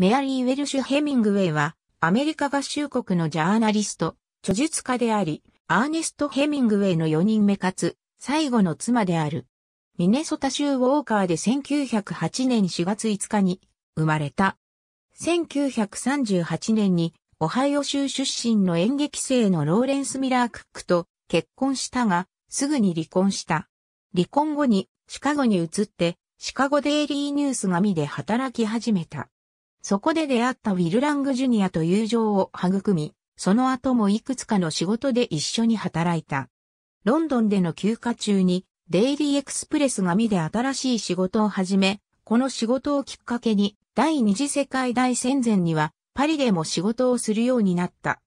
メアリー・ウェルシュ・ヘミングウェイは、アメリカ合衆国のジャーナリスト、著述家であり、アーネスト・ヘミングウェイの4人目かつ、最後の妻である。ミネソタ州ウォーカーで1908年4月5日に生まれた。1938年にオハイオ州出身の演劇生のローレンス・ミラー・クックと結婚したが、すぐに離婚した。離婚後にシカゴに移って、シカゴデイリーニュース紙で働き始めた。そこで出会ったウィル・ラング・ジュニアと友情を育み、その後もいくつかの仕事で一緒に働いた。ロンドンでの休暇中に、デイリーエクスプレス紙で新しい仕事を始め、この仕事をきっかけに、第二次世界大戦前には、パリでも仕事をするようになった。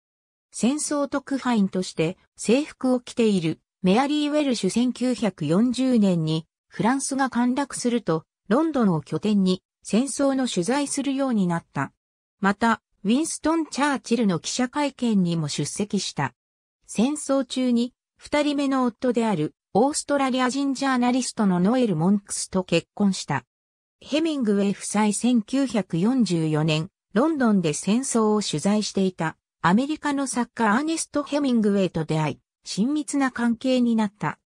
戦争特派員として制服を着ているメアリー・ウェルシュ1940年にフランスが陥落するとロンドンを拠点に戦争の取材するようになった。また、ウィンストン・チャーチルの記者会見にも出席した。戦争中に、二人目の夫である、オーストラリア人ジャーナリストのノエル・モンクスと結婚した。ヘミングウェイ夫妻1944年、ロンドンで戦争を取材していた、アメリカの作家アーネスト・ヘミングウェイと出会い、親密な関係になった。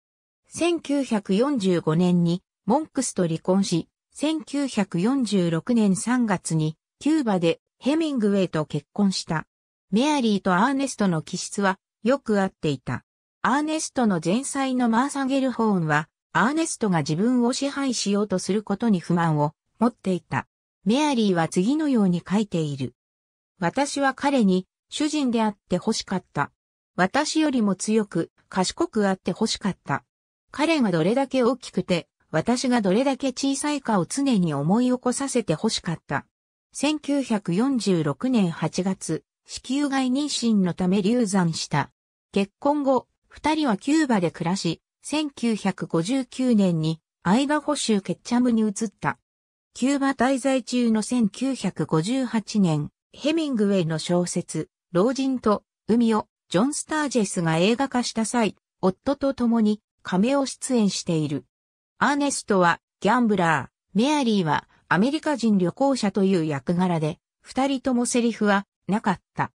1945年に、モンクスと離婚し、1946年3月にキューバでヘミングウェイと結婚した。メアリーとアーネストの気質はよく合っていた。アーネストの前妻のマーサゲルホーンは、アーネストが自分を支配しようとすることに不満を持っていた。メアリーは次のように書いている。私は彼に主人であって欲しかった。私よりも強く賢くあって欲しかった。彼がどれだけ大きくて私がどれだけ小さいかを常に思い起こさせて欲しかった。1946年8月、子宮外妊娠のため流産した。結婚後、二人はキューバで暮らし、1959年にアイダホ州ケッチャムに移った。キューバ滞在中の1958年、ヘミングウェイの小説、老人と海をジョン・スタージェスが映画化した際、夫と共に亀を出演している。アーネストはギャンブラー、メアリーはアメリカ人旅行者という役柄で、二人ともセリフはなかった。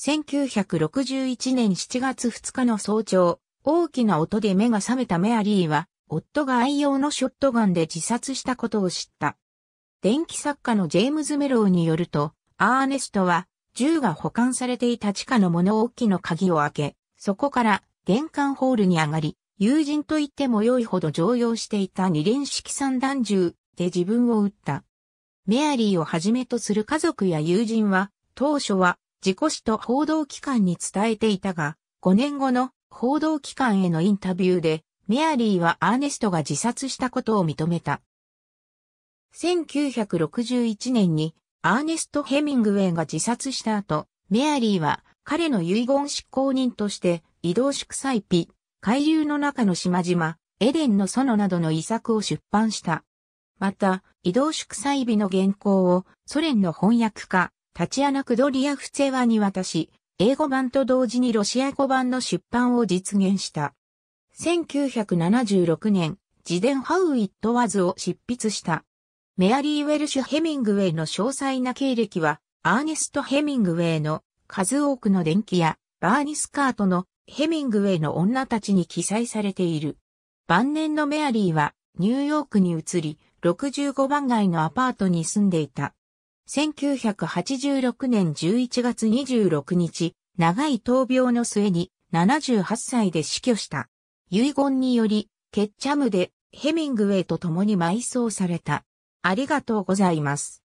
1961年7月2日の早朝、大きな音で目が覚めたメアリーは、夫が愛用のショットガンで自殺したことを知った。電気作家のジェームズ・メローによると、アーネストは、銃が保管されていた地下の物置の鍵を開け、そこから玄関ホールに上がり、友人と言っても良いほど常用していた二連式散弾銃で自分を撃った。メアリーをはじめとする家族や友人は、当初は自己死と報道機関に伝えていたが、5年後の報道機関へのインタビューで、メアリーはアーネストが自殺したことを認めた。1961年にアーネスト・ヘミングウェイが自殺した後、メアリーは彼の遺言執行人として移動祝祭日海流の中の島々、エデンの園などの遺作を出版した。また、移動祝祭日の原稿をソ連の翻訳家、タチアナ・クドリアフツェワに渡し、英語版と同時にロシア語版の出版を実現した。1976年、自伝ハウ・イット・ワズを執筆した。メアリー・ウェルシュ・ヘミングウェイの詳細な経歴は、アーネスト・ヘミングウェイの数多くの電気や、バーニスカートのヘミングウェイの女たちに記載されている。晩年のメアリーはニューヨークに移り、65番街のアパートに住んでいた。1986年11月26日、長い闘病の末に78歳で死去した。遺言により、ケッチャムでヘミングウェイと共に埋葬された。ありがとうございます。